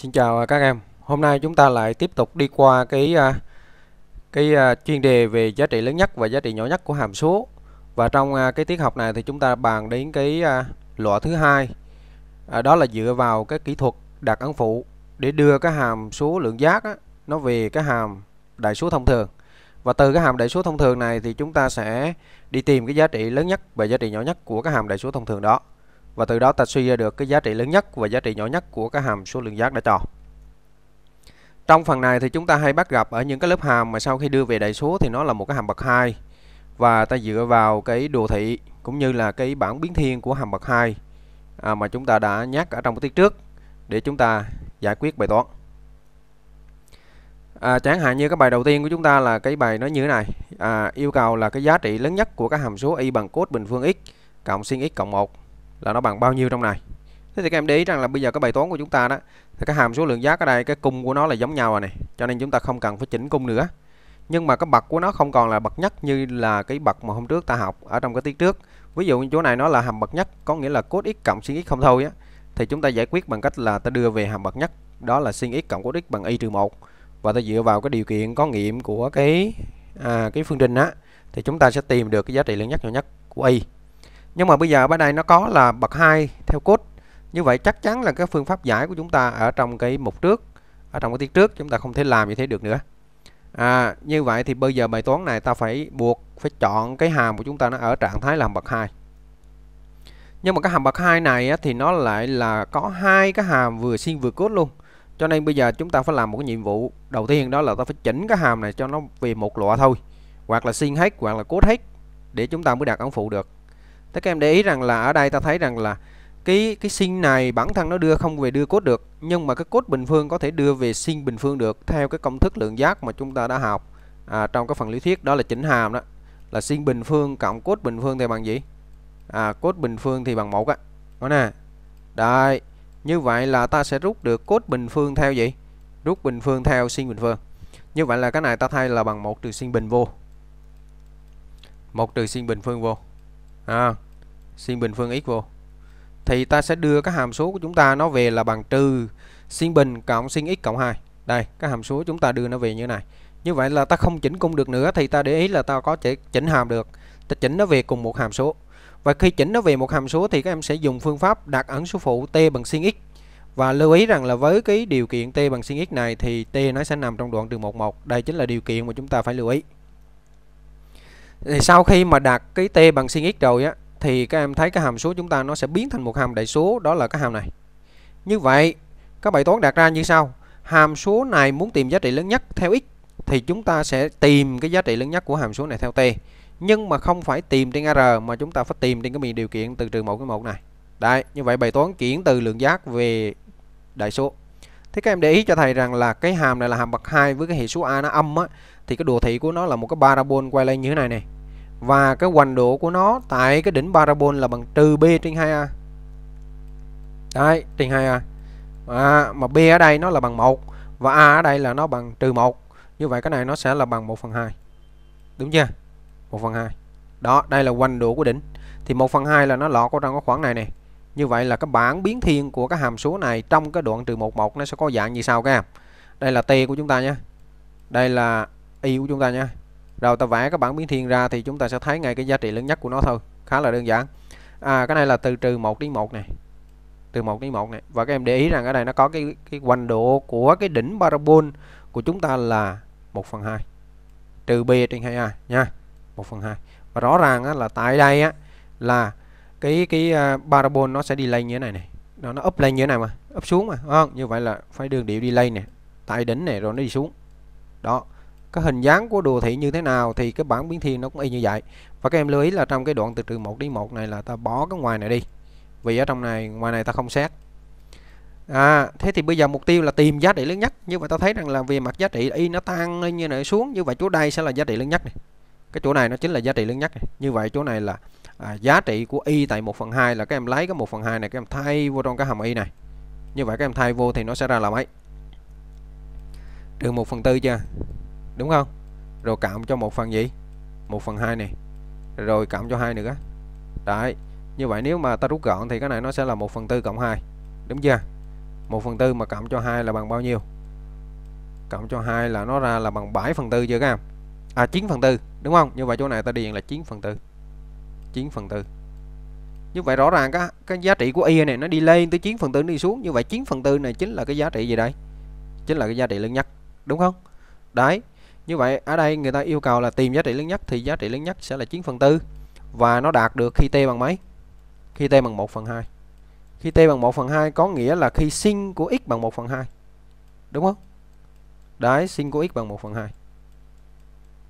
Xin chào à, các em. Hôm nay chúng ta lại tiếp tục đi qua cái à, cái à, chuyên đề về giá trị lớn nhất và giá trị nhỏ nhất của hàm số. Và trong cái tiết học này thì chúng ta bàn đến cái loại thứ hai. Đó là dựa vào cái kỹ thuật đặt ấn phụ để đưa cái hàm số lượng giác á, nó về cái hàm đại số thông thường. Và từ cái hàm đại số thông thường này thì chúng ta sẽ đi tìm cái giá trị lớn nhất và giá trị nhỏ nhất của cái hàm đại số thông thường đó và từ đó ta suy ra được cái giá trị lớn nhất và giá trị nhỏ nhất của cái hàm số lượng giác đã cho. Trong phần này thì chúng ta hay bắt gặp ở những cái lớp hàm mà sau khi đưa về đại số thì nó là một cái hàm bậc 2 và ta dựa vào cái đồ thị cũng như là cái bảng biến thiên của hàm bậc 2 à, mà chúng ta đã nhắc ở trong tiết trước để chúng ta giải quyết bài toán. À, chẳng hạn như cái bài đầu tiên của chúng ta là cái bài nó như thế này à, yêu cầu là cái giá trị lớn nhất của các hàm số y bằng cos bình phương x cộng sin x cộng 1 là nó bằng bao nhiêu trong này thế thì các em để ý rằng là bây giờ cái bài toán của chúng ta đó thì cái hàm số lượng giác ở đây cái cung của nó là giống nhau rồi này cho nên chúng ta không cần phải chỉnh cung nữa nhưng mà cái bậc của nó không còn là bậc nhất như là cái bậc mà hôm trước ta học ở trong cái tiết trước ví dụ như chỗ này nó là hàm bậc nhất có nghĩa là cos x cộng sin x không thôi á thì chúng ta giải quyết bằng cách là ta đưa về hàm bậc nhất đó là sin x cộng cos x bằng y trừ một và ta dựa vào cái điều kiện có nghiệm của cái à, cái phương trình á thì chúng ta sẽ tìm được cái giá trị lớn nhất nhỏ nhất của y nhưng mà bây giờ ở đây nó có là bậc 2 theo cốt như vậy chắc chắn là cái phương pháp giải của chúng ta ở trong cái mục trước ở trong cái tiết trước chúng ta không thể làm như thế được nữa à, như vậy thì bây giờ bài toán này ta phải buộc phải chọn cái hàm của chúng ta nó ở trạng thái làm bậc 2 nhưng mà cái hàm bậc 2 này á, thì nó lại là có hai cái hàm vừa xiên vừa cốt luôn cho nên bây giờ chúng ta phải làm một cái nhiệm vụ đầu tiên đó là ta phải chỉnh cái hàm này cho nó về một lọ thôi hoặc là xiên hết hoặc là cốt hết để chúng ta mới đạt ấn phụ được tất các em để ý rằng là ở đây ta thấy rằng là cái cái sin này bản thân nó đưa không về đưa cốt được nhưng mà cái cốt bình phương có thể đưa về sin bình phương được theo cái công thức lượng giác mà chúng ta đã học à, trong cái phần lý thuyết đó là chỉnh hàm đó là sin bình phương cộng cốt bình phương thì bằng gì à, cốt bình phương thì bằng một á đó nè đây như vậy là ta sẽ rút được cốt bình phương theo gì rút bình phương theo sin bình phương như vậy là cái này ta thay là bằng một trừ sin bình vô một trừ sin bình phương vô à, sin bình phương x vô thì ta sẽ đưa các hàm số của chúng ta nó về là bằng trừ sin bình cộng sin x cộng 2 đây các hàm số chúng ta đưa nó về như này như vậy là ta không chỉnh cung được nữa thì ta để ý là ta có thể chỉnh hàm được ta chỉnh nó về cùng một hàm số và khi chỉnh nó về một hàm số thì các em sẽ dùng phương pháp đặt ẩn số phụ t bằng sin x và lưu ý rằng là với cái điều kiện t bằng sin x này thì t nó sẽ nằm trong đoạn trừ 1 1. Đây chính là điều kiện mà chúng ta phải lưu ý thì sau khi mà đạt cái t bằng sin x rồi á thì các em thấy cái hàm số chúng ta nó sẽ biến thành một hàm đại số đó là cái hàm này như vậy các bài toán đặt ra như sau hàm số này muốn tìm giá trị lớn nhất theo x thì chúng ta sẽ tìm cái giá trị lớn nhất của hàm số này theo t nhưng mà không phải tìm trên r mà chúng ta phải tìm trên cái miền điều kiện từ trừ một cái một này đấy như vậy bài toán chuyển từ lượng giác về đại số thế các em để ý cho thầy rằng là cái hàm này là hàm bậc 2 với cái hệ số a nó âm á thì cái đồ thị của nó là một cái parabol quay lên như thế này này và cái hoành độ của nó tại cái đỉnh parabol là bằng trừ b trên 2a đấy trên 2a à, mà b ở đây nó là bằng 1 và a ở đây là nó bằng trừ 1 như vậy cái này nó sẽ là bằng 1 phần 2 đúng chưa 1 phần 2 đó đây là hoành độ của đỉnh thì 1 phần 2 là nó lọt vào trong cái khoảng này này như vậy là cái bảng biến thiên của cái hàm số này trong cái đoạn trừ 11 nó sẽ có dạng như sau các em đây là t của chúng ta nhé đây là y của chúng ta nha rồi ta vẽ các bảng biến thiên ra thì chúng ta sẽ thấy ngay cái giá trị lớn nhất của nó thôi khá là đơn giản à cái này là từ trừ 1 đến 1 này từ 1 đến 1 này và các em để ý rằng ở đây nó có cái cái quanh độ của cái đỉnh parabol của chúng ta là 1 phần 2 trừ b trên 2a nha 1 phần 2 và rõ ràng á, là tại đây á, là cái cái uh, parabol nó sẽ đi lên như thế này này nó nó up lên như thế này mà up xuống mà không như vậy là phải đường điệu đi lên này, tại đỉnh này rồi nó đi xuống đó cái hình dáng của đồ thị như thế nào thì cái bảng biến thiên nó cũng y như vậy và các em lưu ý là trong cái đoạn từ trừ 1 đến 1 này là ta bỏ cái ngoài này đi vì ở trong này ngoài này ta không xét à thế thì bây giờ mục tiêu là tìm giá trị lớn nhất như vậy ta thấy rằng là về mặt giá trị y nó tăng lên như này xuống như vậy chỗ đây sẽ là giá trị lớn nhất này cái chỗ này nó chính là giá trị lớn nhất này. như vậy chỗ này là à, giá trị của y tại 1 phần 2 là các em lấy cái 1 phần 2 này các em thay vô trong cái hàm y này như vậy các em thay vô thì nó sẽ ra là mấy trừ 1 phần tư chưa đúng không rồi cộng cho một phần gì một phần hai này rồi cộng cho hai nữa đấy như vậy nếu mà ta rút gọn thì cái này nó sẽ là 1 phần tư cộng 2 đúng chưa 1 phần tư mà cộng cho 2 là bằng bao nhiêu cộng cho 2 là nó ra là bằng 7 phần tư chưa các em à 9 phần tư đúng không như vậy chỗ này ta điền là 9 phần tư 9 phần tư như vậy rõ ràng các cái giá trị của y này nó đi lên tới 9 phần tư đi xuống như vậy 9 phần tư này chính là cái giá trị gì đây chính là cái giá trị lớn nhất đúng không đấy như vậy ở đây người ta yêu cầu là tìm giá trị lớn nhất thì giá trị lớn nhất sẽ là 9 phần tư và nó đạt được khi t bằng mấy? Khi t bằng 1 phần 2. Khi t bằng 1 phần 2 có nghĩa là khi sin của x bằng 1 phần 2. Đúng không? Đấy, sin của x bằng 1 phần 2.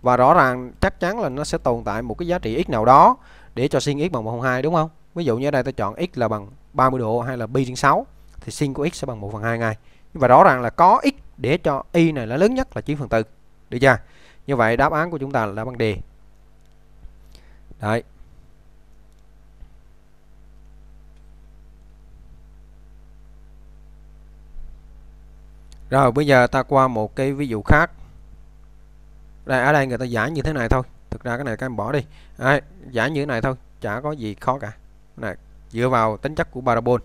Và rõ ràng chắc chắn là nó sẽ tồn tại một cái giá trị x nào đó để cho sin x bằng 1 phần 2 đúng không? Ví dụ như ở đây ta chọn x là bằng 30 độ hay là pi trên 6 thì sin của x sẽ bằng 1 phần 2 ngay. Và rõ ràng là có x để cho y này là lớn nhất là 9 phần 4 được chưa như vậy đáp án của chúng ta là bằng án D đấy Rồi bây giờ ta qua một cái ví dụ khác. Đây ở đây người ta giải như thế này thôi. Thực ra cái này các em bỏ đi. Đấy, giải như thế này thôi, chả có gì khó cả. Này, dựa vào tính chất của parabol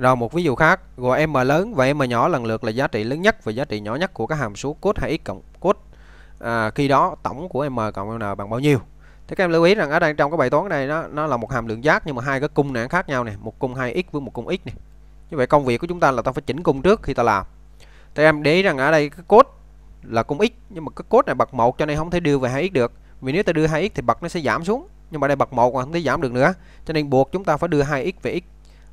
rồi một ví dụ khác, gọi m lớn và m nhỏ lần lượt là giá trị lớn nhất và giá trị nhỏ nhất của các hàm số cos hay x cộng cos. À, khi đó tổng của m cộng n bằng bao nhiêu? Thế các em lưu ý rằng ở đây trong cái bài toán này nó nó là một hàm lượng giác nhưng mà hai cái cung này khác nhau này, một cung 2x với một cung x này. Như vậy công việc của chúng ta là ta phải chỉnh cung trước khi ta làm. Thế em để ý rằng ở đây cái cos là cung x nhưng mà cái cos này bậc một cho nên không thể đưa về 2x được. Vì nếu ta đưa 2x thì bậc nó sẽ giảm xuống, nhưng mà đây bậc một mà không thể giảm được nữa. Cho nên buộc chúng ta phải đưa 2x về x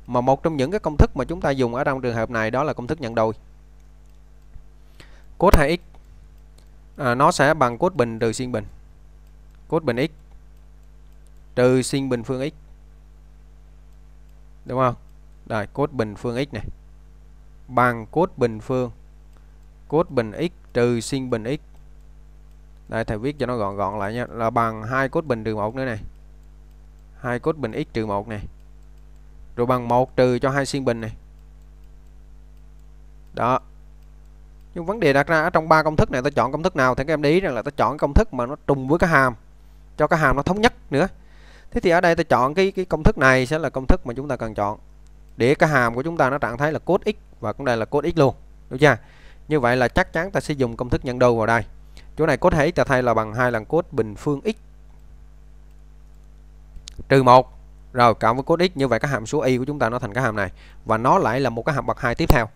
mà một trong những cái công thức mà chúng ta dùng ở trong trường hợp này đó là công thức nhân đôi Cốt 2x à, nó sẽ bằng cốt bình trừ sin bình Cốt bình x trừ sin bình phương x đúng không Đây cốt bình phương x này bằng cốt bình phương cốt bình x trừ sin bình x đây thầy viết cho nó gọn gọn lại nha là bằng hai cốt bình trừ một nữa này hai cốt bình x trừ một này rồi bằng 1 trừ cho hai xuyên bình này đó nhưng vấn đề đặt ra ở trong ba công thức này ta chọn công thức nào thì các em để ý rằng là ta chọn công thức mà nó trùng với cái hàm cho cái hàm nó thống nhất nữa thế thì ở đây ta chọn cái cái công thức này sẽ là công thức mà chúng ta cần chọn để cái hàm của chúng ta nó trạng thái là cos x và cũng đây là cos x luôn đúng chưa như vậy là chắc chắn ta sẽ dùng công thức nhân đôi vào đây chỗ này cos hãy ta thay là bằng hai lần cos bình phương x trừ 1 rồi cộng với cos x như vậy các hàm số y của chúng ta nó thành cái hàm này và nó lại là một cái hàm bậc hai tiếp theo.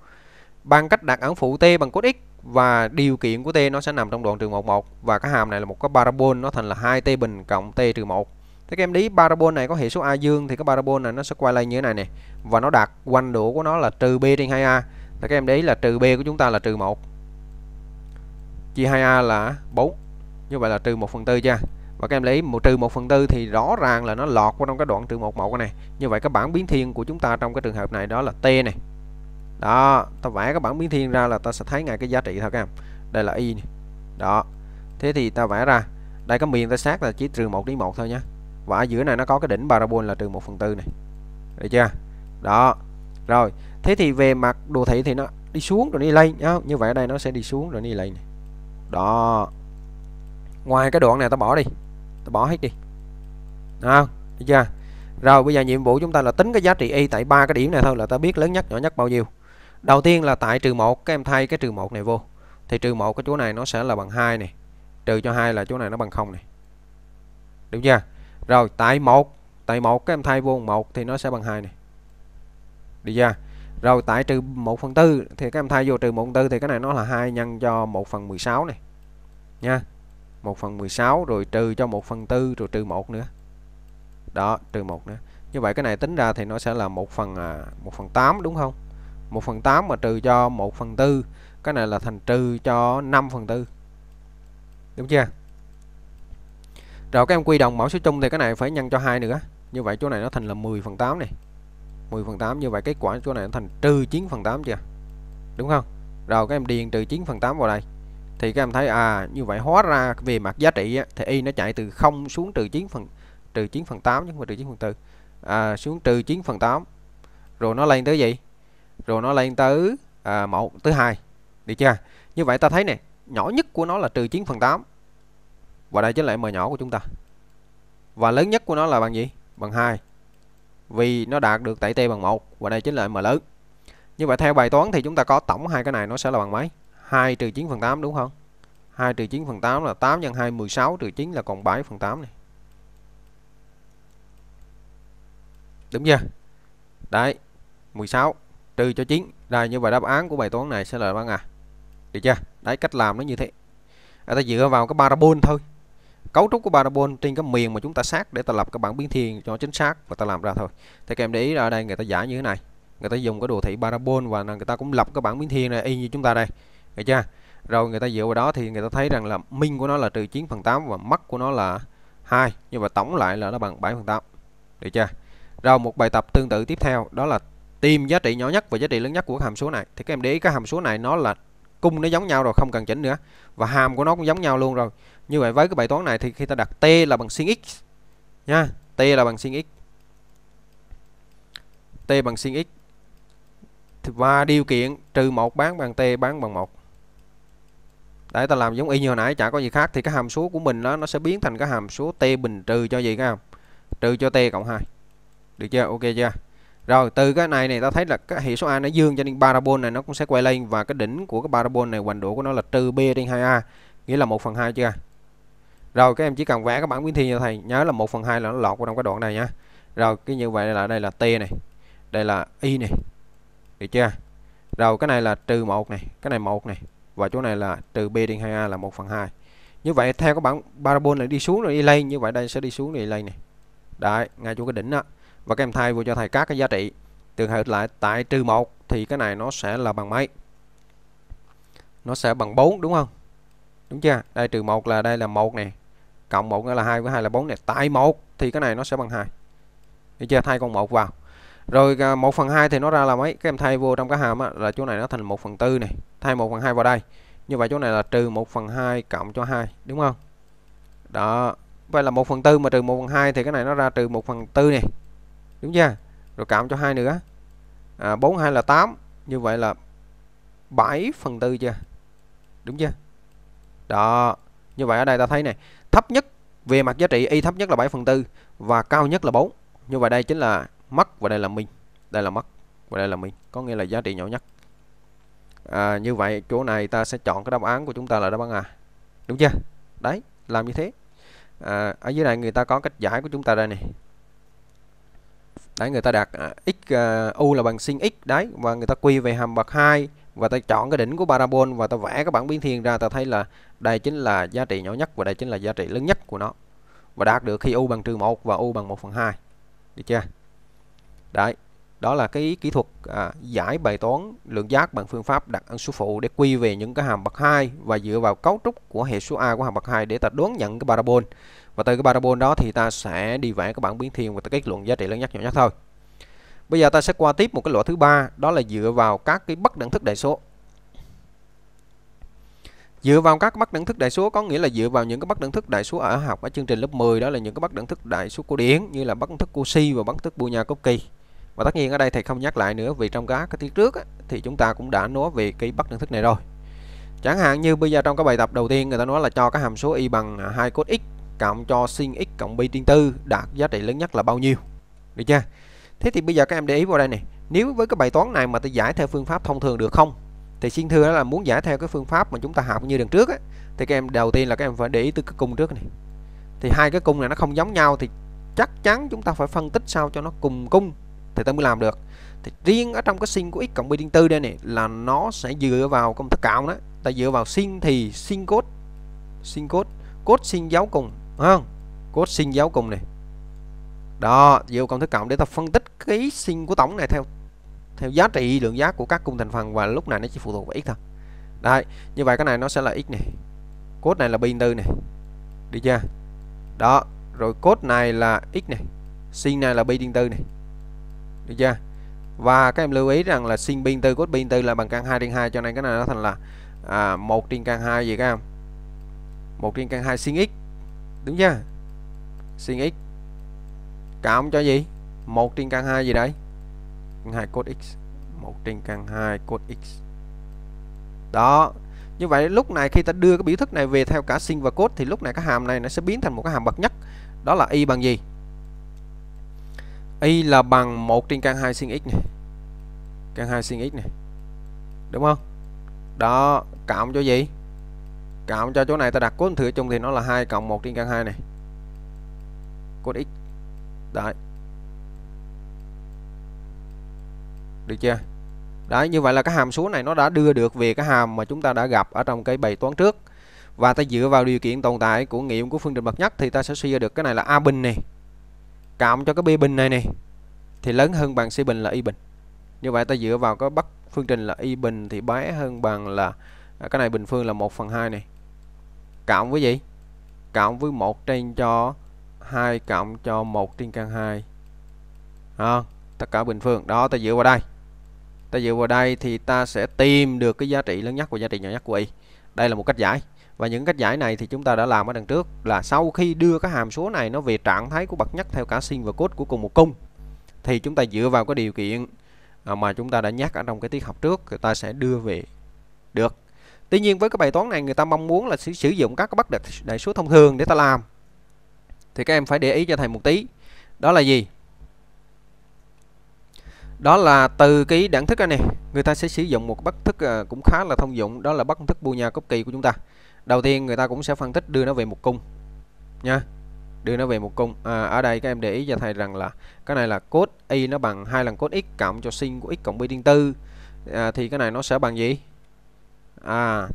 Bằng cách đặt ẩn phụ t bằng cos x và điều kiện của t nó sẽ nằm trong đoạn trừ 1 1 và cái hàm này là một cái parabol nó thành là 2t bình cộng t trừ 1. Thế các em lý parabol này có hệ số a dương thì cái parabol này nó sẽ quay lên như thế này nè và nó đặt quanh độ của nó là trừ b trên 2a. Thế các em đấy là trừ b của chúng ta là trừ 1 chia 2a là 4 như vậy là trừ 1 phần tư chưa và các em lấy một trừ một phần tư thì rõ ràng là nó lọt qua trong cái đoạn trừ một 1 này như vậy cái bảng biến thiên của chúng ta trong cái trường hợp này đó là t này đó ta vẽ cái bảng biến thiên ra là ta sẽ thấy ngay cái giá trị thôi các em đây là y này. đó thế thì ta vẽ ra đây cái miền ta xác là chỉ trừ một đến một thôi nhé và ở giữa này nó có cái đỉnh parabol là trừ một phần tư này được chưa đó rồi thế thì về mặt đồ thị thì nó đi xuống rồi đi lên nhá như vậy ở đây nó sẽ đi xuống rồi đi lên này. đó ngoài cái đoạn này ta bỏ đi ta bỏ hết đi à, được chưa rồi bây giờ nhiệm vụ chúng ta là tính cái giá trị y tại ba cái điểm này thôi là ta biết lớn nhất nhỏ nhất bao nhiêu đầu tiên là tại trừ một các em thay cái trừ một này vô thì trừ một cái chỗ này nó sẽ là bằng hai này trừ cho hai là chỗ này nó bằng không này Đúng chưa rồi tại một tại một các em thay vô một thì nó sẽ bằng hai này được chưa rồi tại trừ 1 phần tư thì các em thay vô trừ 1 phần tư thì cái này nó là 2 nhân cho 1 phần 16 này nha 1 phần 16 rồi trừ cho 1 phần 4 rồi trừ 1 nữa đó trừ 1 nữa như vậy cái này tính ra thì nó sẽ là 1 phần 1 à, phần 8 đúng không 1 phần 8 mà trừ cho 1 phần 4 cái này là thành trừ cho 5 phần 4 đúng chưa rồi các em quy đồng mẫu số chung thì cái này phải nhân cho hai nữa như vậy chỗ này nó thành là 10 phần 8 này 10 phần 8 như vậy kết quả chỗ này nó thành trừ 9 phần 8 chưa đúng không rồi các em điền trừ 9 phần 8 vào đây thì các em thấy à như vậy hóa ra về mặt giá trị á, thì y nó chạy từ 0 xuống trừ 9 phần trừ 9 phần 8 chứ không phải trừ 9 phần 4 à, xuống trừ 9 phần 8 rồi nó lên tới gì rồi nó lên tới à, mẫu thứ hai được chưa như vậy ta thấy nè nhỏ nhất của nó là trừ 9 phần 8 và đây chính là m nhỏ của chúng ta và lớn nhất của nó là bằng gì bằng 2 vì nó đạt được tại t bằng 1 và đây chính là m lớn như vậy theo bài toán thì chúng ta có tổng hai cái này nó sẽ là bằng mấy 2 trừ 9 phần 8 đúng không 2 trừ 9 phần 8 là 8 nhân 2 16 trừ 9 là còn 7 phần 8 này đúng chưa đấy 16 trừ cho 9 rồi như vậy đáp án của bài toán này sẽ là bao à được chưa đấy cách làm nó như thế à, ta dựa vào cái parabol thôi cấu trúc của parabol trên cái miền mà chúng ta xác để ta lập cái bảng biến thiên cho chính xác và ta làm ra thôi thì các em để ý ở đây người ta giả như thế này người ta dùng cái đồ thị parabol và người ta cũng lập cái bảng biến thiên này y như chúng ta đây được chưa rồi người ta dựa vào đó thì người ta thấy rằng là min của nó là trừ 9 phần 8 và max của nó là 2 nhưng mà tổng lại là nó bằng 7 phần 8 được chưa rồi một bài tập tương tự tiếp theo đó là tìm giá trị nhỏ nhất và giá trị lớn nhất của hàm số này thì các em để ý cái hàm số này nó là cung nó giống nhau rồi không cần chỉnh nữa và hàm của nó cũng giống nhau luôn rồi như vậy với cái bài toán này thì khi ta đặt t là bằng sin x nha t là bằng sin x t bằng sin x và điều kiện trừ một bán bằng t bán bằng một Đấy ta làm giống y như hồi nãy chả có gì khác thì cái hàm số của mình đó nó sẽ biến thành cái hàm số t bình trừ cho gì các em? Trừ cho t cộng 2. Được chưa? Ok chưa? Rồi từ cái này này ta thấy là cái hệ số a nó dương cho nên parabol này nó cũng sẽ quay lên và cái đỉnh của cái parabol này hoành độ của nó là trừ b trên 2a, nghĩa là 1 phần 2 chưa? Rồi các em chỉ cần vẽ các bản biến thiên cho thầy, nhớ là 1 phần 2 là nó lọt vào trong cái đoạn này nhá. Rồi cái như vậy là đây là t này, đây là y này. Được chưa? Rồi cái này là trừ 1 này, cái này 1 này, và chỗ này là từ b đến 2a là 1 phần 2 như vậy theo các bạn parabol này đi xuống rồi đi lên như vậy đây sẽ đi xuống đi lên này đấy ngay chỗ cái đỉnh đó và các em thay vô cho thầy các cái giá trị tương hợp lại tại trừ 1 thì cái này nó sẽ là bằng mấy nó sẽ bằng 4 đúng không đúng chưa đây trừ 1 là đây là 1 này cộng 1 nữa là 2 với 2 là 4 này tại 1 thì cái này nó sẽ bằng 2 được chưa thay con 1 vào rồi 1 à, phần 2 thì nó ra là mấy các em thay vô trong cái hàm á, là chỗ này nó thành 1 phần 4 này thay 1 phần 2 vào đây như vậy chỗ này là trừ 1 phần 2 cộng cho 2 đúng không đó vậy là 1 phần 4 mà trừ 1 phần 2 thì cái này nó ra trừ 1 phần 4 này đúng chưa rồi cộng cho 2 nữa à, 4 2 là 8 như vậy là 7 phần 4 chưa đúng chưa đó như vậy ở đây ta thấy này thấp nhất về mặt giá trị y thấp nhất là 7 phần 4 và cao nhất là 4 như vậy đây chính là mất và đây là min đây là mất và đây là min có nghĩa là giá trị nhỏ nhất à, như vậy chỗ này ta sẽ chọn cái đáp án của chúng ta là đáp án A đúng chưa đấy làm như thế à, ở dưới này người ta có cách giải của chúng ta đây này đấy người ta đặt à, x à, u là bằng sin x đấy và người ta quy về hàm bậc 2 và ta chọn cái đỉnh của parabol và ta vẽ các bảng biến thiên ra ta thấy là đây chính là giá trị nhỏ nhất và đây chính là giá trị lớn nhất của nó và đạt được khi u bằng trừ 1 và u bằng 1 phần 2 được chưa đấy đó là cái kỹ thuật à, giải bài toán lượng giác bằng phương pháp đặt ẩn số phụ để quy về những cái hàm bậc 2 và dựa vào cấu trúc của hệ số a của hàm bậc 2 để ta đoán nhận cái parabol và từ cái parabol đó thì ta sẽ đi vẽ các bảng biến thiên và ta kết luận giá trị lớn nhất nhỏ nhất thôi bây giờ ta sẽ qua tiếp một cái loại thứ ba đó là dựa vào các cái bất đẳng thức đại số dựa vào các bất đẳng thức đại số có nghĩa là dựa vào những cái bất đẳng thức đại số ở học ở chương trình lớp 10 đó là những cái bất đẳng thức đại số cổ điển như là bất đẳng thức Cauchy và bất đẳng thức Bunyakovsky và tất nhiên ở đây thầy không nhắc lại nữa vì trong các cái tiết trước thì chúng ta cũng đã nói về cái bắt đơn thức này rồi chẳng hạn như bây giờ trong cái bài tập đầu tiên người ta nói là cho cái hàm số y bằng 2 cos x cộng cho sin x cộng pi trên tư đạt giá trị lớn nhất là bao nhiêu được chưa thế thì bây giờ các em để ý vào đây này nếu với cái bài toán này mà tôi giải theo phương pháp thông thường được không thì xin thưa là muốn giải theo cái phương pháp mà chúng ta học như lần trước ấy, thì các em đầu tiên là các em phải để ý từ cái cung trước này thì hai cái cung này nó không giống nhau thì chắc chắn chúng ta phải phân tích sao cho nó cùng cung thì ta mới làm được thì riêng ở trong cái sin của x cộng b trên tư đây này là nó sẽ dựa vào công thức cạo đó ta dựa vào sin thì sin cốt sin cốt cốt sin dấu cùng Đúng không cốt sin dấu cùng này đó dựa công thức cộng để ta phân tích cái sin của tổng này theo theo giá trị lượng giá của các cung thành phần và lúc này nó chỉ phụ thuộc vào x thôi đây như vậy cái này nó sẽ là x này cốt này là bình tư này đi chưa đó rồi cốt này là x này sin này là bi điện tử này được chưa và các em lưu ý rằng là sin pin tư cos pin tư là bằng căn 2 trên 2 cho nên cái này nó thành là à, 1 trên căn 2 gì các em 1 trên căn 2 sin x đúng chưa sin x cộng cho gì 1 trên căn 2 gì đấy căn 2 cos x 1 trên căn 2 cos x đó như vậy lúc này khi ta đưa cái biểu thức này về theo cả sin và cos thì lúc này cái hàm này nó sẽ biến thành một cái hàm bậc nhất đó là y bằng gì y là bằng 1 trên căn 2 sin x này căn 2 sin x này đúng không đó cộng cho gì cộng cho chỗ này ta đặt cos thử chung thì nó là 2 cộng 1 trên căn 2 này cos x đấy được chưa đấy như vậy là cái hàm số này nó đã đưa được về cái hàm mà chúng ta đã gặp ở trong cái bài toán trước và ta dựa vào điều kiện tồn tại của nghiệm của phương trình bậc nhất thì ta sẽ suy ra được cái này là a bình này cộng cho cái b bình này này thì lớn hơn bằng c bình là y bình như vậy ta dựa vào cái bắt phương trình là y bình thì bé hơn bằng là à, cái này bình phương là 1 phần 2 này cộng với gì cộng với 1 trên cho 2 cộng cho 1 trên căn 2 à, tất cả bình phương đó ta dựa vào đây ta dựa vào đây thì ta sẽ tìm được cái giá trị lớn nhất và giá trị nhỏ nhất của y đây là một cách giải và những cách giải này thì chúng ta đã làm ở đằng trước là sau khi đưa cái hàm số này nó về trạng thái của bậc nhất theo cả sin và cos của cùng một cung thì chúng ta dựa vào cái điều kiện à, mà chúng ta đã nhắc ở trong cái tiết học trước người ta sẽ đưa về được Tuy nhiên với cái bài toán này người ta mong muốn là sử, sử dụng các cái bất đại số thông thường để ta làm thì các em phải để ý cho thầy một tí đó là gì đó là từ cái đẳng thức này người ta sẽ sử dụng một bất thức à, cũng khá là thông dụng đó là bất thức bu nhà cốc kỳ của chúng ta đầu tiên người ta cũng sẽ phân tích đưa nó về một cung nha đưa nó về một cung à, ở đây các em để ý cho thầy rằng là cái này là cos y nó bằng hai lần cos x cộng cho sin của x cộng b trên tư à, thì cái này nó sẽ bằng gì à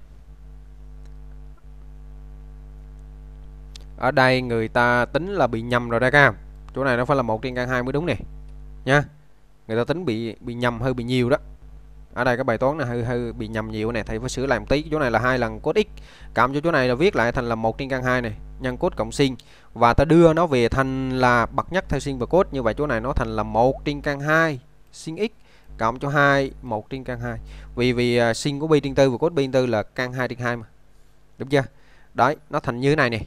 ở đây người ta tính là bị nhầm rồi đây các em chỗ này nó phải là một trên căn hai mới đúng nè nha người ta tính bị bị nhầm hơi bị nhiều đó ở đây cái bài toán này hơi hơi bị nhầm nhiều này thầy phải sửa làm tí chỗ này là hai lần cốt x cảm cho chỗ này là viết lại thành là một trên căn hai này nhân cốt cộng sin và ta đưa nó về thành là bậc nhất theo sin và cốt như vậy chỗ này nó thành là một trên căn hai sin x cộng cho 2 1 trên căn 2 vì vì uh, sin của pi trên tư và cốt pi trên tư là căn 2 trên 2 mà đúng chưa đấy nó thành như thế này nè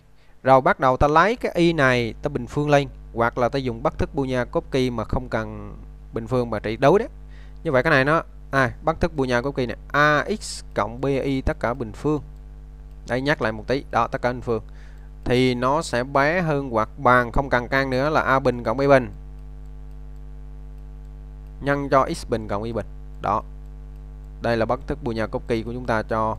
rồi bắt đầu ta lấy cái y này ta bình phương lên hoặc là ta dùng bắt thức Boolean copy mà không cần bình phương mà trị đối đấy như vậy cái này nó à, bắt thức bù nhau cực kỳ nè ax cộng bi tất cả bình phương đây nhắc lại một tí đó tất cả bình phương thì nó sẽ bé hơn hoặc bằng không cần can nữa là a bình cộng b bình nhân cho x bình cộng y bình đó đây là bất thức bùa nhà kỳ của chúng ta cho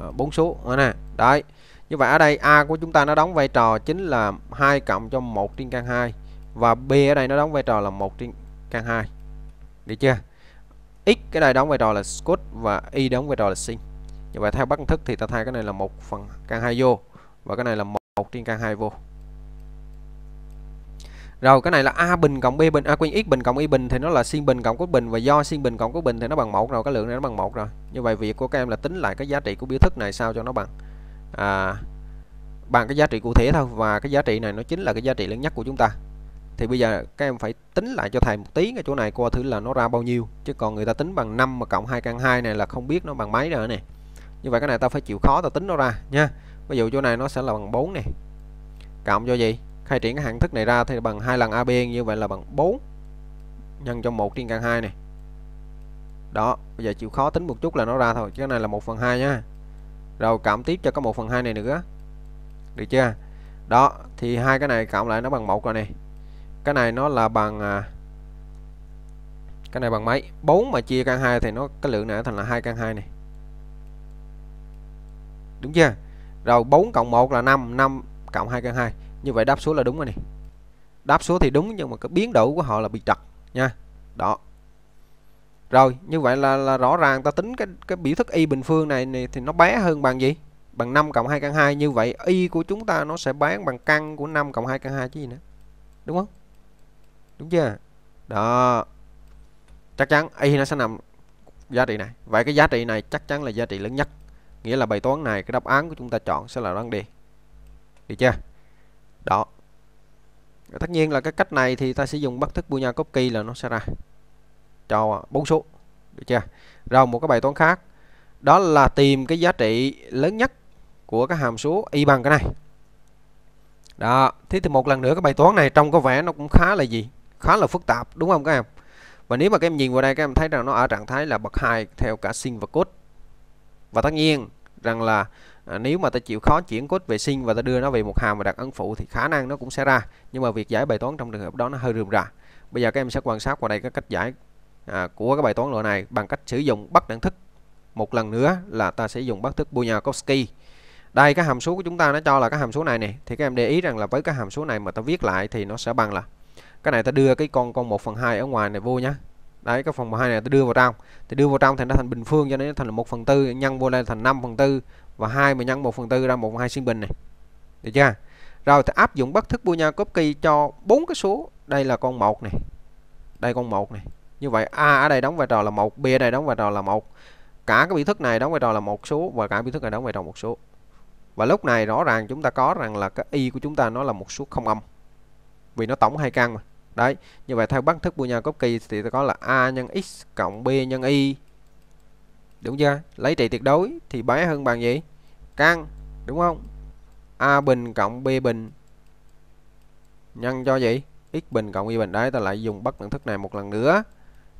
ờ, bốn số nè đấy như vậy ở đây a của chúng ta nó đóng vai trò chính là hai cộng cho một trên căn 2 và b ở đây nó đóng vai trò là một trên căn 2 được chưa x cái này đóng vai trò là squat và y đóng vai trò là sin như vậy theo bắt thức thì ta thay cái này là một phần căn hai vô và cái này là một trên căn hai vô rồi cái này là a bình cộng b bình a à, quên x bình cộng y bình thì nó là sin bình cộng cos bình và do sin bình cộng cos bình thì nó bằng một rồi cái lượng này nó bằng một rồi như vậy việc của các em là tính lại cái giá trị của biểu thức này sao cho nó bằng à, bằng cái giá trị cụ thể thôi và cái giá trị này nó chính là cái giá trị lớn nhất của chúng ta thì bây giờ các em phải tính lại cho thầy một tí cái chỗ này coi thử là nó ra bao nhiêu chứ còn người ta tính bằng 5 mà cộng 2 căn 2 này là không biết nó bằng mấy nữa nè như vậy cái này ta phải chịu khó ta tính nó ra nha ví dụ chỗ này nó sẽ là bằng 4 này cộng cho gì khai triển cái hạng thức này ra thì bằng hai lần AB như vậy là bằng 4 nhân cho 1 trên căn 2 này đó bây giờ chịu khó tính một chút là nó ra thôi chứ cái này là 1 phần 2 nha rồi cộng tiếp cho có 1 phần 2 này nữa được chưa đó thì hai cái này cộng lại nó bằng một rồi này cái này nó là bằng à, cái này bằng mấy 4 mà chia căn 2 thì nó cái lượng này thành là hai căn 2 này đúng chưa rồi 4 cộng 1 là 5 5 cộng 2 căn 2 như vậy đáp số là đúng rồi này đáp số thì đúng nhưng mà cái biến đổi của họ là bị trật nha đó rồi như vậy là, là rõ ràng ta tính cái cái biểu thức y bình phương này, này thì nó bé hơn bằng gì bằng 5 cộng 2 căn 2 như vậy y của chúng ta nó sẽ bán bằng căn của 5 cộng 2 căn 2 chứ gì nữa đúng không đúng chưa đó chắc chắn y nó sẽ nằm giá trị này vậy cái giá trị này chắc chắn là giá trị lớn nhất nghĩa là bài toán này cái đáp án của chúng ta chọn sẽ là đoán đề được chưa đó tất nhiên là cái cách này thì ta sử dụng bắt thức kỳ là nó sẽ ra cho bốn số được chưa rồi một cái bài toán khác đó là tìm cái giá trị lớn nhất của cái hàm số y bằng cái này đó thế thì một lần nữa cái bài toán này trong có vẻ nó cũng khá là gì khá là phức tạp đúng không các em và nếu mà các em nhìn vào đây các em thấy rằng nó ở trạng thái là bậc hai theo cả sinh và cốt và tất nhiên rằng là à, nếu mà ta chịu khó chuyển cốt về sinh và ta đưa nó về một hàm và đặt ấn phụ thì khả năng nó cũng sẽ ra nhưng mà việc giải bài toán trong trường hợp đó nó hơi rườm rà bây giờ các em sẽ quan sát qua đây các cách giải à, của cái bài toán loại này bằng cách sử dụng bắt đẳng thức một lần nữa là ta sẽ dùng bắt thức Bunyakovsky đây cái hàm số của chúng ta nó cho là cái hàm số này nè thì các em để ý rằng là với cái hàm số này mà ta viết lại thì nó sẽ bằng là cái này ta đưa cái con con 1 phần 2 ở ngoài này vô nhá đấy cái phần 2 này ta đưa vào trong thì đưa vào trong thì nó thành bình phương cho nên thành là 1 phần 4 nhân vô lên thành 5 phần 4 và 2 mà nhân 1 phần 4 ra 1 phần 2 xuyên bình này được chưa rồi ta áp dụng bất thức Bunyakovsky cho bốn cái số đây là con 1 này đây con 1 này như vậy A ở đây đóng vai trò là 1 B ở đây đóng vai trò là 1 cả cái biểu thức này đóng vai trò là một số và cả biểu thức này đóng vai trò một số và lúc này rõ ràng chúng ta có rằng là cái y của chúng ta nó là một số không âm vì nó tổng hai căn mà đấy như vậy theo bác thức kỳ thì ta có là a nhân x cộng b nhân y đúng chưa lấy trị tuyệt đối thì bé hơn bằng gì căn đúng không a bình cộng b bình nhân cho gì x bình cộng y bình đấy ta lại dùng bất đẳng thức này một lần nữa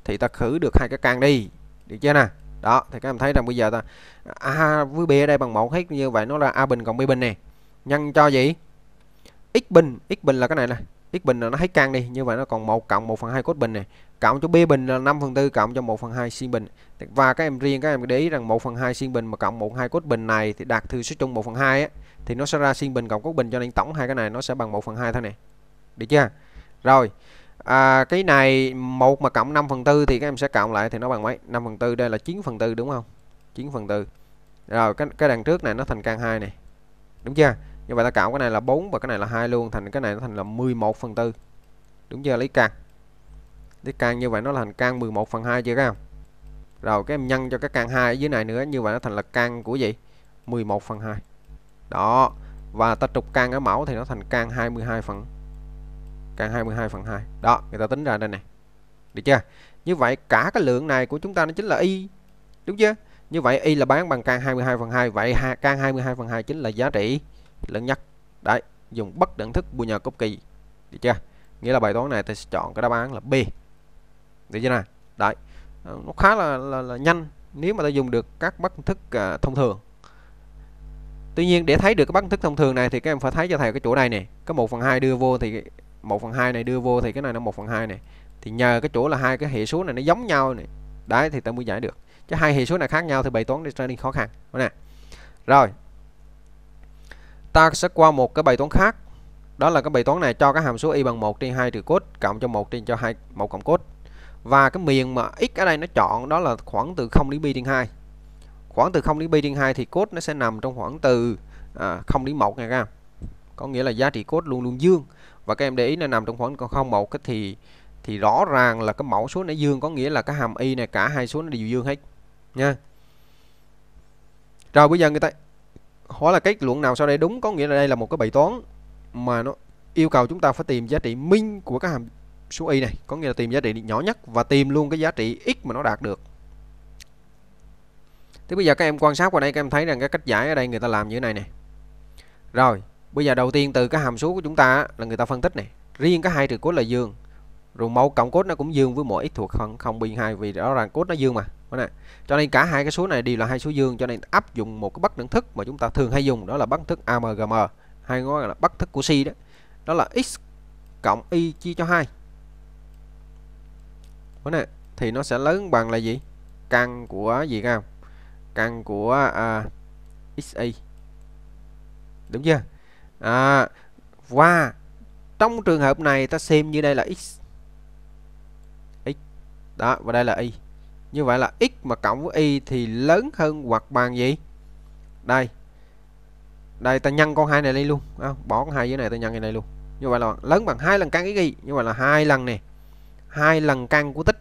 thì ta khử được hai cái căn đi được chưa nè đó thì các em thấy rằng bây giờ ta a với b ở đây bằng một hết như vậy nó là a bình cộng b bình nè nhân cho gì x bình x bình là cái này này x bình là nó hết căng đi như vậy nó còn một cộng 1 phần 2 cốt bình này cộng cho b bình là 5 phần 4 cộng cho 1 phần 2 xiên bình và các em riêng các em để ý rằng 1 phần 2 xiên bình mà cộng 1 2 cốt bình này thì đạt thư số chung 1 phần 2 á, thì nó sẽ ra xiên bình cộng cốt bình cho nên tổng hai cái này nó sẽ bằng 1 phần 2 thôi nè được chưa rồi à, cái này một mà cộng 5 phần 4 thì các em sẽ cộng lại thì nó bằng mấy 5 phần 4 đây là 9 phần 4 đúng không 9 phần 4 rồi cái, cái đằng trước này nó thành căn 2 này đúng chưa như vậy ta cạo cái này là 4 và cái này là hai luôn thành cái này nó thành là 11 phần tư đúng chưa lấy càng lấy càng như vậy nó là thành càng 11 phần 2 chưa các em rồi cái em nhân cho cái càng 2 ở dưới này nữa như vậy nó thành là càng của gì 11 phần 2 đó và ta trục càng ở mẫu thì nó thành càng 22 phần càng 22 phần 2 đó người ta tính ra đây này được chưa như vậy cả cái lượng này của chúng ta nó chính là y đúng chưa như vậy y là bán bằng càng 22 phần 2 vậy càng 22 phần 2 chính là giá trị lớn nhất đấy dùng bất đẳng thức kỳ, được chưa nghĩa là bài toán này tôi sẽ chọn cái đáp án là B được chưa nào đấy ờ, nó khá là, là, là nhanh nếu mà ta dùng được các bất thức à, thông thường Tuy nhiên để thấy được các bất thức thông thường này thì các em phải thấy cho thầy cái chỗ này nè Có 1 phần 2 đưa vô thì 1 phần 2 này đưa vô thì cái này nó 1 phần 2 này thì nhờ cái chỗ là hai cái hệ số này nó giống nhau này đấy thì ta mới giải được chứ hai hệ số này khác nhau thì bài toán đi ra đi khó khăn nè rồi ta sẽ qua một cái bài toán khác đó là cái bài toán này cho cái hàm số y bằng 1 trên 2 trừ cốt cộng cho 1 trên cho 2 1 cộng cốt và cái miền mà x ở đây nó chọn đó là khoảng từ 0 đến pi trên 2 khoảng từ 0 đến pi trên 2 thì cốt nó sẽ nằm trong khoảng từ à, 0 đến 1 này ra có nghĩa là giá trị cốt luôn luôn dương và các em để ý nó nằm trong khoảng 0 1 cái thì thì rõ ràng là cái mẫu số nó dương có nghĩa là cái hàm y này cả hai số nó đều dương hết nha rồi bây giờ người ta hỏi là cái luận nào sau đây đúng có nghĩa là đây là một cái bài toán mà nó yêu cầu chúng ta phải tìm giá trị min của các hàm số y này có nghĩa là tìm giá trị nhỏ nhất và tìm luôn cái giá trị x mà nó đạt được thì bây giờ các em quan sát qua đây các em thấy rằng cái cách giải ở đây người ta làm như thế này này. rồi bây giờ đầu tiên từ cái hàm số của chúng ta là người ta phân tích này riêng cái hai trừ cos là dương rồi mẫu cộng cốt nó cũng dương với mỗi x thuộc 0 không biên hai vì rõ ràng cốt nó dương mà đó nè cho nên cả hai cái số này đều là hai số dương cho nên áp dụng một cái bất đẳng thức mà chúng ta thường hay dùng đó là bất thức AMGM hay gọi là bất thức của si đó đó là x cộng y chia cho hai, đó nè thì nó sẽ lớn bằng là gì căn của gì không căn của à, xy đúng chưa à, và trong trường hợp này ta xem như đây là x đó và đây là y như vậy là x mà cộng với y thì lớn hơn hoặc bằng gì đây đây ta nhân con hai này lên luôn à, bỏ con hai dưới này ta nhân cái này luôn như vậy là lớn bằng hai lần căn x gì như vậy là hai lần nè hai lần căn của tích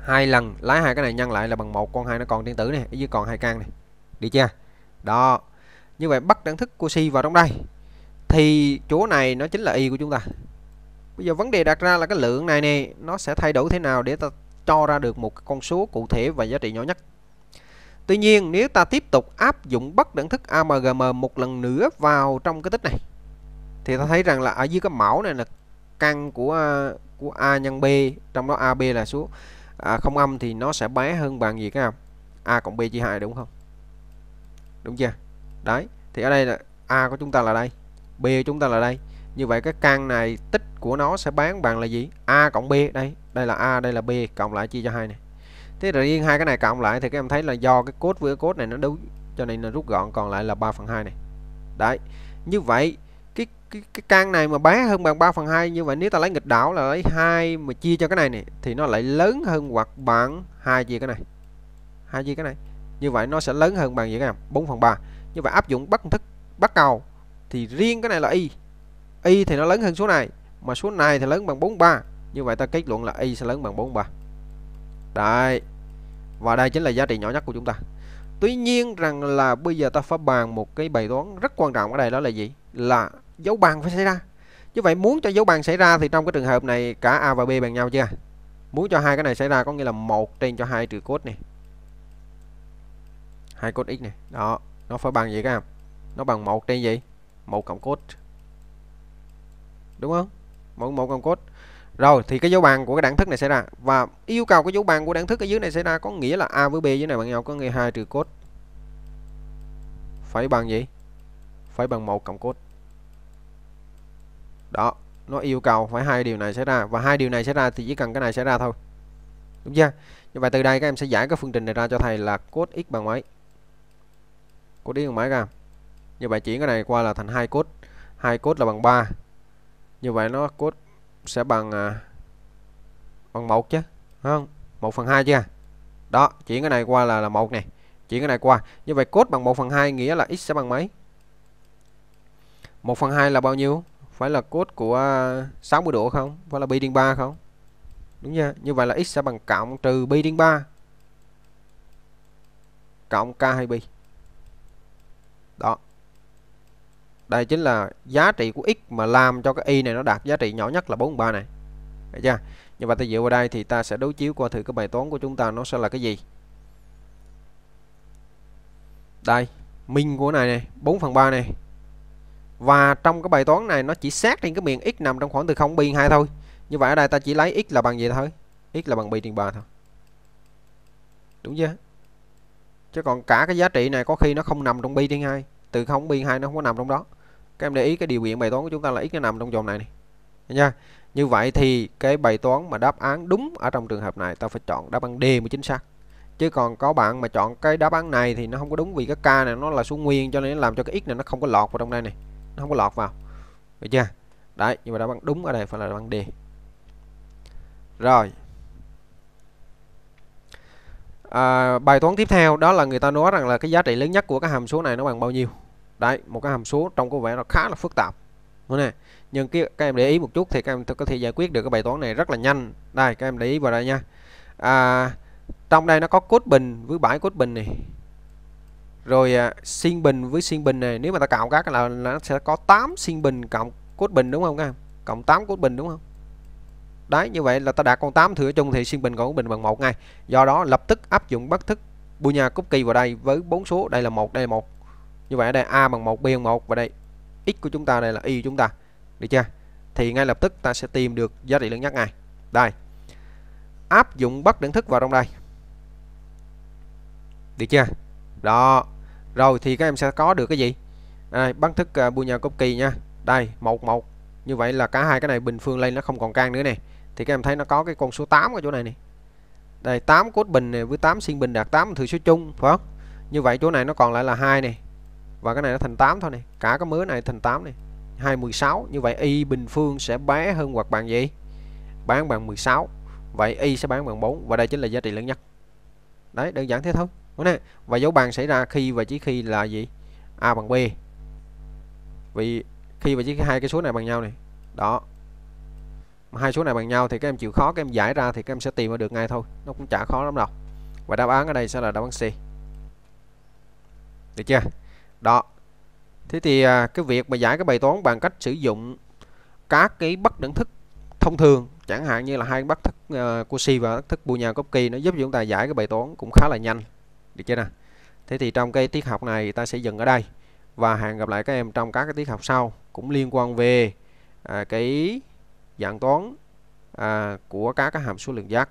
hai lần lấy hai cái này nhân lại là bằng một con hai nó còn điện tử này dưới còn hai căn này đi chưa đó như vậy bắt đẳng thức của si vào trong đây thì chỗ này nó chính là y của chúng ta Bây giờ vấn đề đặt ra là cái lượng này nè nó sẽ thay đổi thế nào để ta cho ra được một con số cụ thể và giá trị nhỏ nhất. Tuy nhiên nếu ta tiếp tục áp dụng bất đẳng thức AMGM một lần nữa vào trong cái tích này thì ta thấy rằng là ở dưới cái mẫu này là căn của của A nhân B trong đó AB là số à, không âm thì nó sẽ bé hơn bằng gì các em A cộng B chia 2 đúng không đúng chưa đấy thì ở đây là A của chúng ta là đây B của chúng ta là đây như vậy cái căn này tích của nó sẽ bán bằng là gì a cộng b đây đây là a đây là b cộng lại chia cho hai này thế tự nhiên hai cái này cộng lại thì các em thấy là do cái cốt với cái cốt này nó đúng cho nên là rút gọn còn lại là 3 phần 2 này đấy như vậy cái cái, cái căn này mà bé hơn bằng 3 phần 2 như vậy nếu ta lấy nghịch đảo là lấy 2 mà chia cho cái này này thì nó lại lớn hơn hoặc bằng hai chia cái này hai chia cái này như vậy nó sẽ lớn hơn bằng gì các em 4 phần 3 như vậy áp dụng bắt thức bắt cầu thì riêng cái này là y y thì nó lớn hơn số này mà số này thì lớn bằng 43 như vậy ta kết luận là y sẽ lớn bằng 43 Đây, và đây chính là giá trị nhỏ nhất của chúng ta tuy nhiên rằng là bây giờ ta phải bàn một cái bài toán rất quan trọng ở đây đó là gì là dấu bằng phải xảy ra như vậy muốn cho dấu bằng xảy ra thì trong cái trường hợp này cả a và b bằng nhau chưa muốn cho hai cái này xảy ra có nghĩa là một trên cho hai trừ cốt này hai cốt x này đó nó phải bằng gì các em nó bằng một trên gì một cộng cốt đúng không mỗi một còng cốt rồi thì cái dấu bàn của cái đẳng thức này sẽ ra và yêu cầu cái dấu bàn của đẳng thức ở dưới này sẽ ra có nghĩa là a với b dưới này bằng nhau có nghĩa hai trừ cốt phải bằng gì phải bằng một cộng cốt đó nó yêu cầu phải hai điều này sẽ ra và hai điều này sẽ ra thì chỉ cần cái này sẽ ra thôi đúng chưa như vậy từ đây các em sẽ giải cái phương trình này ra cho thầy là cốt x bằng mấy cos x bằng mấy ra như vậy chuyển cái này qua là thành hai cốt hai cốt là bằng 3 như vậy nó cốt sẽ bằng à, bằng một chứ không một phần hai chưa đó chuyển cái này qua là là một này chuyển cái này qua như vậy cốt bằng 1 phần 2 nghĩa là x sẽ bằng mấy 1 phần 2 là bao nhiêu phải là cốt của 60 à, độ không phải là pi điên 3 không đúng nha như vậy là x sẽ bằng cộng trừ pi điên 3 cộng k 2 pi đây chính là giá trị của x mà làm cho cái y này nó đạt giá trị nhỏ nhất là 43 này được chưa như vậy ta dựa vào đây thì ta sẽ đối chiếu qua thử cái bài toán của chúng ta nó sẽ là cái gì đây minh của này này 4 phần 3 này và trong cái bài toán này nó chỉ xét trên cái miền x nằm trong khoảng từ 0 pi 2 thôi như vậy ở đây ta chỉ lấy x là bằng gì thôi x là bằng pi trên 3 thôi đúng chưa chứ còn cả cái giá trị này có khi nó không nằm trong pi trên 2 từ 0 pi 2 nó không có nằm trong đó các em để ý cái điều kiện bài toán của chúng ta là x nó nằm trong vòng này, này nha như vậy thì cái bài toán mà đáp án đúng ở trong trường hợp này ta phải chọn đáp án D mới chính xác chứ còn có bạn mà chọn cái đáp án này thì nó không có đúng vì cái k này nó là số nguyên cho nên nó làm cho cái x này nó không có lọt vào trong đây này nó không có lọt vào được chưa đấy nhưng mà đáp án đúng ở đây phải là đáp án D rồi à, bài toán tiếp theo đó là người ta nói rằng là cái giá trị lớn nhất của cái hàm số này nó bằng bao nhiêu đấy một cái hàm số trong có vẻ nó khá là phức tạp đúng này nhưng kia các em để ý một chút thì các em có thể giải quyết được cái bài toán này rất là nhanh đây các em để ý vào đây nha à, trong đây nó có cốt bình với bãi cốt bình này rồi à, sinh bình với sinh bình này nếu mà ta cộng các là, nó sẽ có 8 sinh bình cộng cốt bình đúng không các em cộng 8 cốt bình đúng không đấy như vậy là ta đạt con 8 thừa chung thì sinh bình còn bình bằng một ngay do đó lập tức áp dụng bất thức bùi nhà cúc kỳ vào đây với bốn số đây là một đây là một như vậy ở đây a bằng một b bằng một và đây x của chúng ta đây là y của chúng ta được chưa thì ngay lập tức ta sẽ tìm được giá trị lớn nhất này đây áp dụng bất đẳng thức vào trong đây được chưa đó rồi thì các em sẽ có được cái gì đây, bắn thức uh, kỳ nha đây một một như vậy là cả hai cái này bình phương lên nó không còn can nữa này thì các em thấy nó có cái con số 8 ở chỗ này này đây 8 cốt bình này với 8 sinh bình đạt 8 thừa số chung phải không như vậy chỗ này nó còn lại là hai này và cái này nó thành 8 thôi này cả cái mớ này thành 8 này 26 như vậy y bình phương sẽ bé hơn hoặc bằng gì bán bằng 16 vậy y sẽ bán bằng 4 và đây chính là giá trị lớn nhất đấy đơn giản thế thôi đúng không? và dấu bàn xảy ra khi và chỉ khi là gì a bằng b vì khi và chỉ khi hai cái số này bằng nhau này đó hai số này bằng nhau thì các em chịu khó các em giải ra thì các em sẽ tìm ra được ngay thôi nó cũng chả khó lắm đâu và đáp án ở đây sẽ là đáp án C được chưa đó thế thì à, cái việc mà giải cái bài toán bằng cách sử dụng các cái bất đẳng thức thông thường chẳng hạn như là hai bất thức uh, Cauchy và bất thức kỳ nó giúp chúng ta giải cái bài toán cũng khá là nhanh được chưa nào thế thì trong cái tiết học này ta sẽ dừng ở đây và hẹn gặp lại các em trong các cái tiết học sau cũng liên quan về à, cái dạng toán à, của các cái hàm số lượng giác